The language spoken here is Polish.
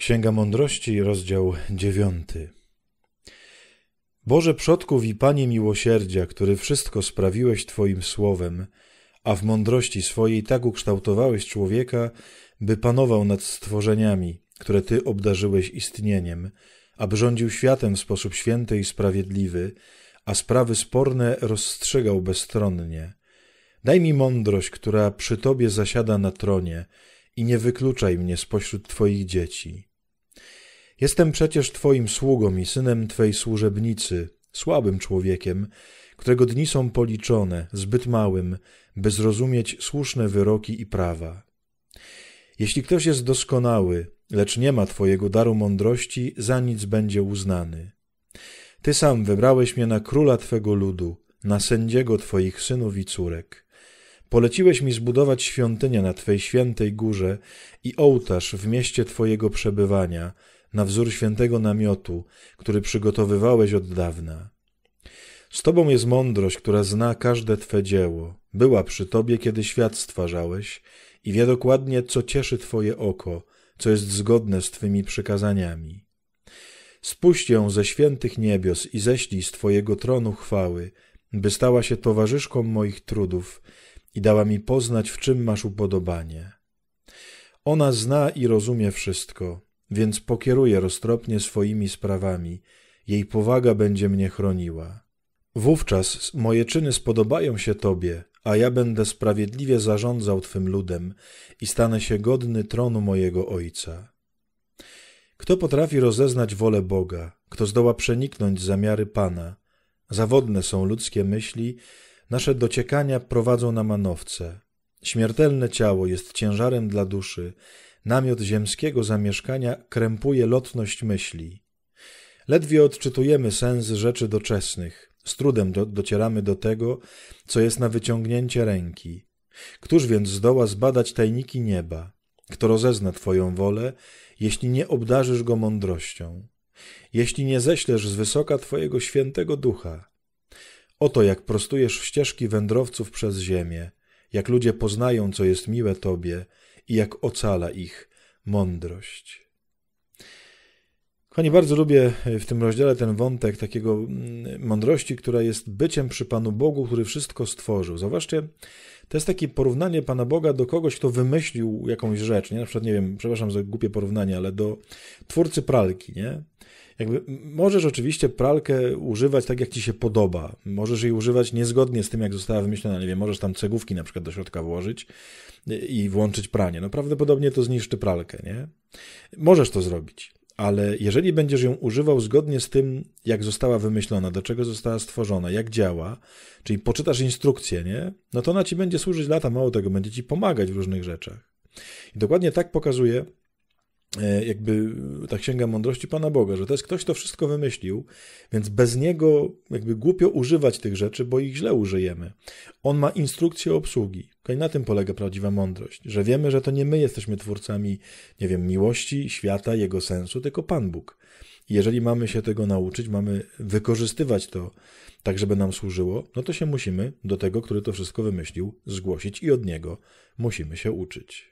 Księga Mądrości, rozdział 9. Boże przodków i Panie miłosierdzia, który wszystko sprawiłeś Twoim słowem, a w mądrości swojej tak ukształtowałeś człowieka, by panował nad stworzeniami, które Ty obdarzyłeś istnieniem, aby rządził światem w sposób święty i sprawiedliwy, a sprawy sporne rozstrzygał bezstronnie. Daj mi mądrość, która przy Tobie zasiada na tronie, i nie wykluczaj mnie spośród Twoich dzieci. Jestem przecież Twoim sługą i synem Twej służebnicy, słabym człowiekiem, którego dni są policzone, zbyt małym, by zrozumieć słuszne wyroki i prawa. Jeśli ktoś jest doskonały, lecz nie ma Twojego daru mądrości, za nic będzie uznany. Ty sam wybrałeś mnie na króla Twego ludu, na sędziego Twoich synów i córek. Poleciłeś mi zbudować świątynię na Twej świętej górze i ołtarz w mieście Twojego przebywania – na wzór świętego namiotu, który przygotowywałeś od dawna. Z Tobą jest mądrość, która zna każde Twe dzieło. Była przy Tobie, kiedy świat stwarzałeś i wie dokładnie, co cieszy Twoje oko, co jest zgodne z Twymi przykazaniami. Spuść ją ze świętych niebios i ześlij z Twojego tronu chwały, by stała się towarzyszką moich trudów i dała mi poznać, w czym masz upodobanie. Ona zna i rozumie wszystko, więc pokieruję roztropnie swoimi sprawami, jej powaga będzie mnie chroniła. Wówczas moje czyny spodobają się Tobie, a ja będę sprawiedliwie zarządzał Twym ludem i stanę się godny tronu mojego Ojca. Kto potrafi rozeznać wolę Boga, kto zdoła przeniknąć zamiary Pana? Zawodne są ludzkie myśli, nasze dociekania prowadzą na manowce. Śmiertelne ciało jest ciężarem dla duszy, Namiot ziemskiego zamieszkania krępuje lotność myśli. Ledwie odczytujemy sens rzeczy doczesnych, z trudem do, docieramy do tego, co jest na wyciągnięcie ręki. Któż więc zdoła zbadać tajniki nieba? Kto rozezna Twoją wolę, jeśli nie obdarzysz go mądrością? Jeśli nie ześlesz z wysoka Twojego świętego ducha? Oto jak prostujesz ścieżki wędrowców przez ziemię, jak ludzie poznają, co jest miłe Tobie, i jak ocala ich mądrość. Kochani, bardzo lubię e, w tym rozdziale ten wątek takiego mm, mądrości, która jest byciem przy Panu Bogu, który wszystko stworzył. Zobaczcie, to jest takie porównanie Pana Boga do kogoś, kto wymyślił jakąś rzecz, nie? Na przykład, nie wiem, przepraszam za głupie porównanie, ale do twórcy pralki, nie? jakby możesz oczywiście pralkę używać tak, jak ci się podoba. Możesz jej używać niezgodnie z tym, jak została wymyślona. Nie wiem, możesz tam cegówki na przykład do środka włożyć y, i włączyć pranie. No prawdopodobnie to zniszczy pralkę, nie? Możesz to zrobić, ale jeżeli będziesz ją używał zgodnie z tym, jak została wymyślona, do czego została stworzona, jak działa, czyli poczytasz instrukcję, nie? No to ona ci będzie służyć lata, mało tego, będzie ci pomagać w różnych rzeczach. I dokładnie tak pokazuje E, jakby e, ta księga mądrości Pana Boga, że to jest ktoś, kto wszystko wymyślił, więc bez niego jakby głupio używać tych rzeczy, bo ich źle użyjemy. On ma instrukcję obsługi. I na tym polega prawdziwa mądrość, że wiemy, że to nie my jesteśmy twórcami, nie wiem, miłości, świata, jego sensu, tylko Pan Bóg. jeżeli mamy się tego nauczyć, mamy wykorzystywać to tak, żeby nam służyło, no to się musimy do tego, który to wszystko wymyślił, zgłosić i od niego musimy się uczyć.